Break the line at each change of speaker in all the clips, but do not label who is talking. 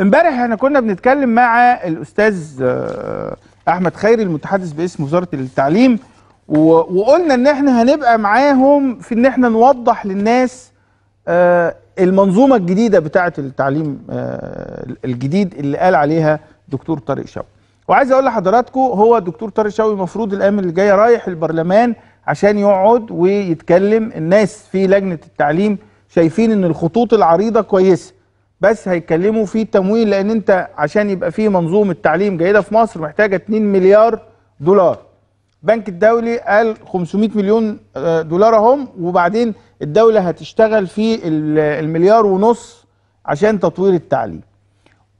امبارح احنا كنا بنتكلم مع الاستاذ آه، احمد خيري المتحدث باسم وزاره التعليم وقلنا ان احنا هنبقى معاهم في ان احنا نوضح للناس آه، المنظومه الجديده بتاعه التعليم آه، الجديد اللي قال عليها دكتور طارق شوقي وعايز اقول لحضراتكم هو دكتور طارق شوقي المفروض الايام اللي جايه رايح البرلمان عشان يقعد ويتكلم الناس في لجنه التعليم شايفين ان الخطوط العريضه كويسه بس هيتكلموا في تمويل لان انت عشان يبقى في منظومه تعليم جيده في مصر محتاجه 2 مليار دولار البنك الدولي قال 500 مليون آه، دولار اهم وبعدين الدوله هتشتغل في المليار ونص عشان تطوير التعليم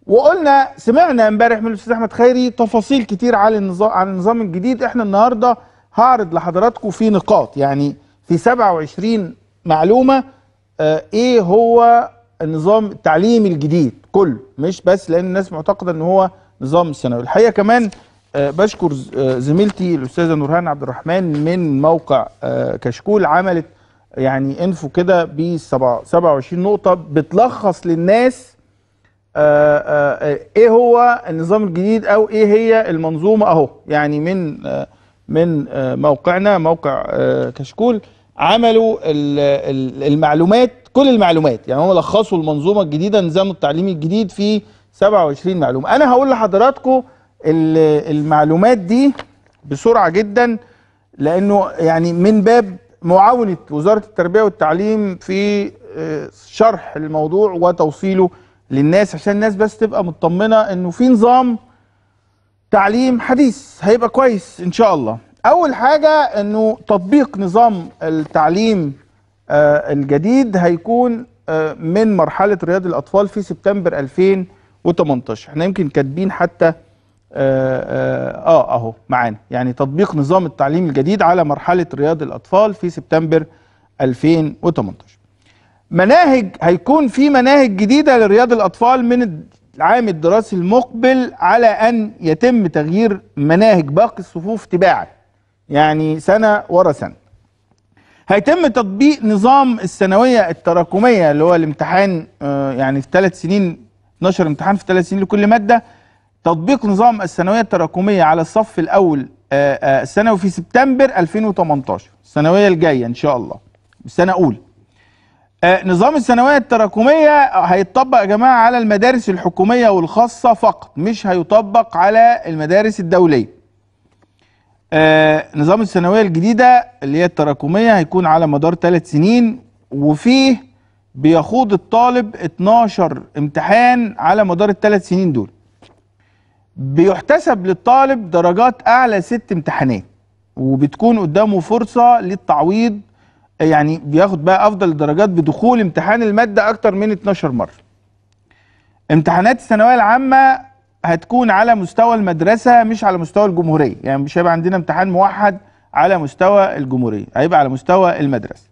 وقلنا سمعنا امبارح من الاستاذ احمد خيري تفاصيل كتير على النظام على النظام الجديد احنا النهارده هعرض لحضراتكم في نقاط يعني في 27 معلومه آه، ايه هو النظام التعليمي الجديد كله مش بس لان الناس معتقده ان هو نظام ثانوي الحقيقه كمان آه، بشكر آه، زميلتي الاستاذه نورهان عبد الرحمن من موقع آه، كشكول عملت يعني انفو كده ب 27 نقطه بتلخص للناس ايه هو النظام الجديد او ايه هي المنظومه اهو يعني من من موقعنا موقع كشكول عملوا المعلومات كل المعلومات يعني هم لخصوا المنظومه الجديده نظام التعليم الجديد في 27 معلومه انا هقول لحضراتكم المعلومات دي بسرعه جدا لانه يعني من باب معاونه وزاره التربيه والتعليم في آه، شرح الموضوع وتوصيله للناس عشان الناس بس تبقى مطمنه انه في نظام تعليم حديث هيبقى كويس ان شاء الله اول حاجه انه تطبيق نظام التعليم آه، الجديد هيكون آه، من مرحلة رياض الأطفال في سبتمبر 2018 احنا يمكن كاتبين حتى آه،, اه اهو معانا يعني تطبيق نظام التعليم الجديد على مرحلة رياض الأطفال في سبتمبر 2018 مناهج هيكون في مناهج جديدة لرياض الأطفال من العام الدراسي المقبل على أن يتم تغيير مناهج باقي الصفوف تباعا يعني سنة ورا سنة هيتم تطبيق نظام الثانويه التراكميه اللي هو الامتحان آه، يعني في ثلاث سنين 12 امتحان في ثلاث سنين لكل ماده تطبيق نظام الثانويه التراكميه على الصف الاول آه، آه، الثانوي في سبتمبر 2018 الثانويه الجايه ان شاء الله السنه اولى نظام الثانويه التراكميه هيتطبق يا جماعه على المدارس الحكوميه والخاصه فقط مش هيطبق على المدارس الدوليه آه، نظام الثانويه الجديده اللي هي التراكميه هيكون على مدار ثلاث سنين وفيه بيخوض الطالب 12 امتحان على مدار الثلاث سنين دول بيحتسب للطالب درجات اعلى ست امتحانات وبتكون قدامه فرصه للتعويض يعني بياخد بقى افضل الدرجات بدخول امتحان الماده اكتر من 12 مره امتحانات الثانويه العامه هتكون على مستوى المدرسه مش على مستوى الجمهوريه يعني مش هيبقى عندنا امتحان موحد على مستوى الجمهوريه هيبقى على مستوى المدرسه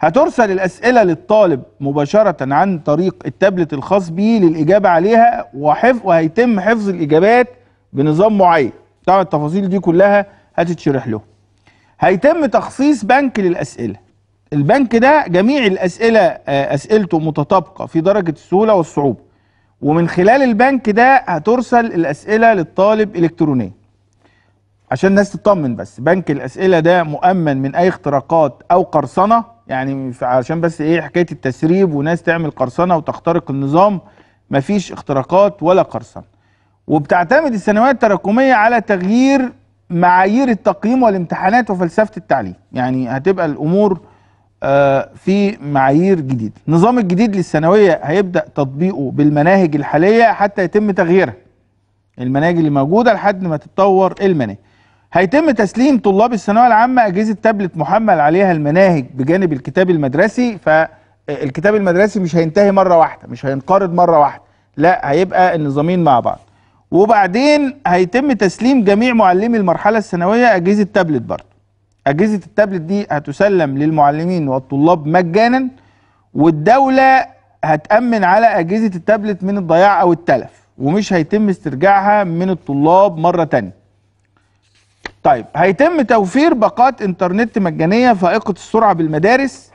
هترسل الاسئله للطالب مباشره عن طريق التابلت الخاص بيه للاجابه عليها وحف... وهيتم حفظ الاجابات بنظام معين طبعا التفاصيل دي كلها هتتشرح له هيتم تخصيص بنك للاسئله البنك ده جميع الاسئله آه، اسئلته متطابقه في درجه السهوله والصعوبه ومن خلال البنك ده هترسل الاسئله للطالب الكترونيا عشان الناس تطمن بس بنك الاسئله ده مؤمن من اي اختراقات او قرصنه يعني عشان بس ايه حكايه التسريب وناس تعمل قرصنه وتخترق النظام مفيش اختراقات ولا قرصنه وبتعتمد السنوات التراكميه على تغيير معايير التقييم والامتحانات وفلسفه التعليم يعني هتبقى الامور آه، في معايير جديده النظام الجديد للثانويه هيبدا تطبيقه بالمناهج الحاليه حتى يتم تغييرها المناهج اللي موجوده لحد ما تتطور المناهج هيتم تسليم طلاب الثانويه العامه اجهزه تابلت محمل عليها المناهج بجانب الكتاب المدرسي فالكتاب آه، المدرسي مش هينتهي مره واحده مش هينقرض مره واحده لا هيبقى النظامين مع بعض وبعدين هيتم تسليم جميع معلمي المرحله الثانويه اجهزه تابلت برضه اجهزه التابلت دي هتسلم للمعلمين والطلاب مجانا والدوله هتامن على اجهزه التابلت من الضياع او التلف ومش هيتم استرجاعها من الطلاب مره تانية طيب هيتم توفير باقات انترنت مجانيه فائقه السرعه بالمدارس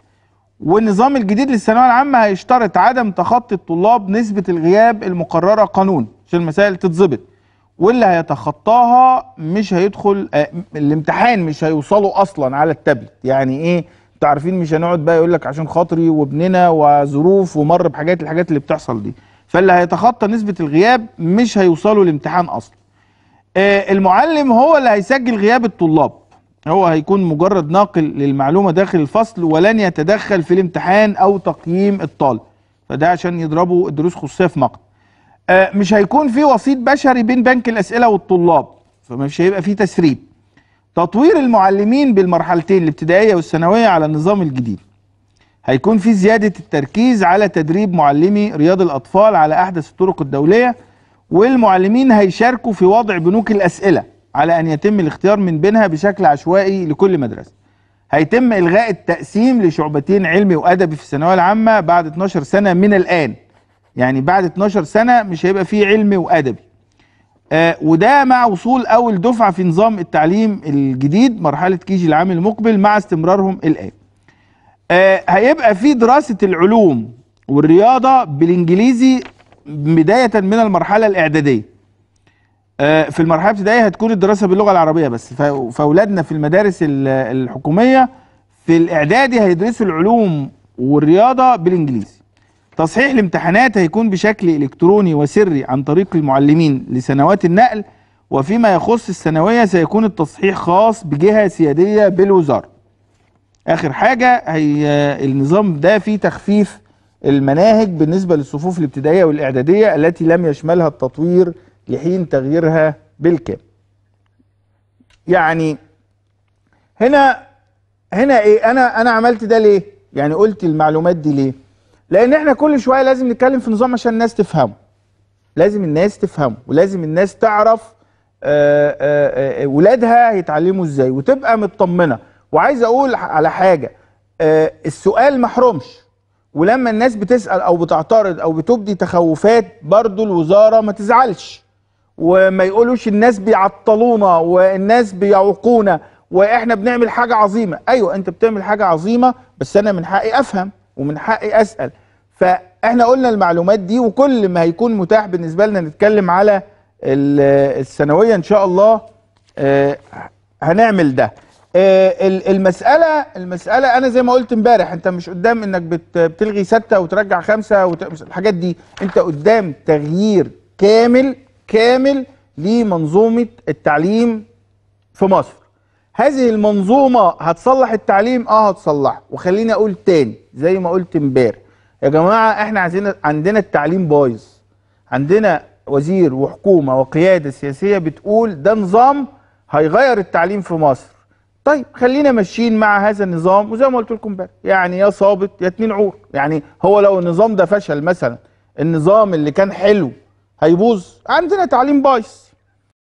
والنظام الجديد للثانويه العامه هيشترط عدم تخطي الطلاب نسبه الغياب المقرره قانون عشان المسائل تتظبط واللي هيتخطاها مش هيدخل آه، الامتحان مش هيوصلوا اصلا على التابلت يعني ايه انتوا عارفين مش هنقعد بقى يقول لك عشان خاطري وابننا وظروف ومر بحاجات الحاجات اللي بتحصل دي فاللي هيتخطى نسبه الغياب مش هيوصلوا الامتحان اصلا آه، المعلم هو اللي هيسجل غياب الطلاب هو هيكون مجرد ناقل للمعلومه داخل الفصل ولن يتدخل في الامتحان او تقييم الطالب فده عشان يضربوا الدروس خصوصيه في مقت آه، مش هيكون في وسيط بشري بين بنك الاسئله والطلاب فمش هيبقى في تسريب تطوير المعلمين بالمرحلتين الابتدائيه والثانويه على النظام الجديد هيكون في زياده التركيز على تدريب معلمي رياض الاطفال على احدث الطرق الدوليه والمعلمين هيشاركوا في وضع بنوك الاسئله على ان يتم الاختيار من بينها بشكل عشوائي لكل مدرسه هيتم الغاء التقسيم لشعبتين علمي وادبي في الثانويه العامه بعد 12 سنه من الان يعني بعد 12 سنه مش هيبقى فيه علمي وادبي آه وده مع وصول اول دفعه في نظام التعليم الجديد مرحله كيجي العام المقبل مع استمرارهم الان آه هيبقى في دراسه العلوم والرياضه بالانجليزي بدايه من المرحله الاعداديه آه، في المرحله الابتدائيه هتكون الدراسه باللغه العربيه بس فاولادنا في المدارس الحكوميه في الاعدادي هيدرسوا العلوم والرياضه بالانجليزي تصحيح الامتحانات هيكون بشكل إلكتروني وسري عن طريق المعلمين لسنوات النقل وفيما يخص الثانوية سيكون التصحيح خاص بجهة سيادية بالوزارة آخر حاجة هي النظام ده فيه تخفيف المناهج بالنسبة للصفوف الابتدائية والإعدادية التي لم يشملها التطوير لحين تغييرها بالكامل يعني هنا هنا ايه انا انا عملت ده ليه يعني قلت المعلومات دي ليه لان احنا كل شويه لازم نتكلم في نظام عشان الناس تفهمه لازم الناس تفهمه ولازم الناس تعرف آه، آه، آه، ولادها هيتعلموا ازاي وتبقى مطمنه وعايز اقول على حاجه السؤال محرمش ولما الناس بتسال او بتعترض او بتبدي تخوفات برضو الوزاره ما تزعلش وما يقولوش الناس بيعطلونا والناس بيعوقونا واحنا بنعمل حاجه عظيمه ايوه انت بتعمل حاجه عظيمه بس انا من حقي افهم ومن حقي اسال فاحنا قلنا المعلومات دي وكل ما هيكون متاح بالنسبه لنا نتكلم على الثانويه ان شاء الله آه، هنعمل ده آه، المساله المساله انا زي ما قلت امبارح انت مش قدام انك بتلغي سته وترجع خمسه الحاجات دي انت قدام تغيير كامل كامل لمنظومه التعليم في مصر هذه المنظومه هتصلح التعليم اه هتصلحه وخليني اقول تاني زي ما قلت امبارح يا جماعه احنا عايزين عندنا التعليم بايظ عندنا وزير وحكومه وقياده سياسيه بتقول ده نظام هيغير التعليم في مصر طيب خلينا ماشيين مع هذا النظام وزي ما قلت لكم بقى يعني يا صابت يا اتنين عور يعني هو لو النظام ده فشل مثلا النظام اللي كان حلو هيبوظ عندنا تعليم بايظ